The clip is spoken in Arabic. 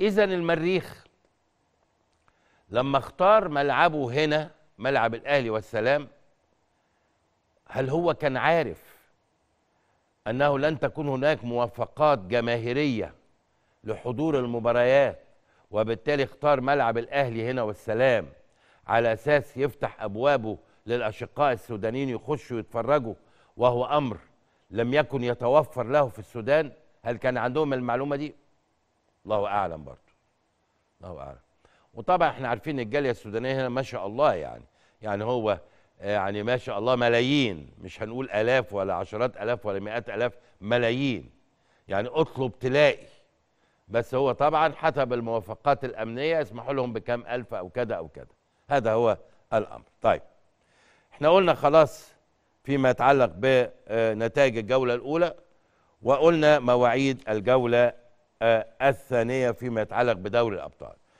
اذا المريخ لما اختار ملعبه هنا ملعب الاهلي والسلام هل هو كان عارف انه لن تكون هناك موافقات جماهيريه لحضور المباريات وبالتالي اختار ملعب الاهلي هنا والسلام على اساس يفتح ابوابه للاشقاء السودانيين يخشوا يتفرجوا وهو امر لم يكن يتوفر له في السودان هل كان عندهم المعلومه دي الله اعلم برضه الله اعلم وطبعا احنا عارفين الجاليه السودانيه هنا ما شاء الله يعني يعني هو يعني ما شاء الله ملايين مش هنقول الاف ولا عشرات الاف ولا مئات الاف ملايين يعني اطلب تلاقي بس هو طبعا حسب الموافقات الامنيه يسمحوا لهم بكام الف او كذا او كذا هذا هو الامر طيب احنا قلنا خلاص فيما يتعلق بنتائج الجوله الاولى وقلنا مواعيد الجوله آه، الثانيه فيما يتعلق بدوري الابطال